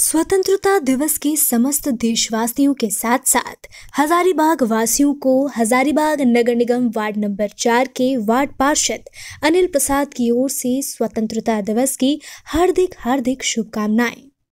स्वतंत्रता दिवस के समस्त देशवासियों के साथ साथ हजारीबाग वासियों को हजारीबाग नगर निगम वार्ड नंबर चार के वार्ड पार्षद अनिल प्रसाद की ओर से स्वतंत्रता दिवस की हार्दिक हार्दिक शुभकामनाएं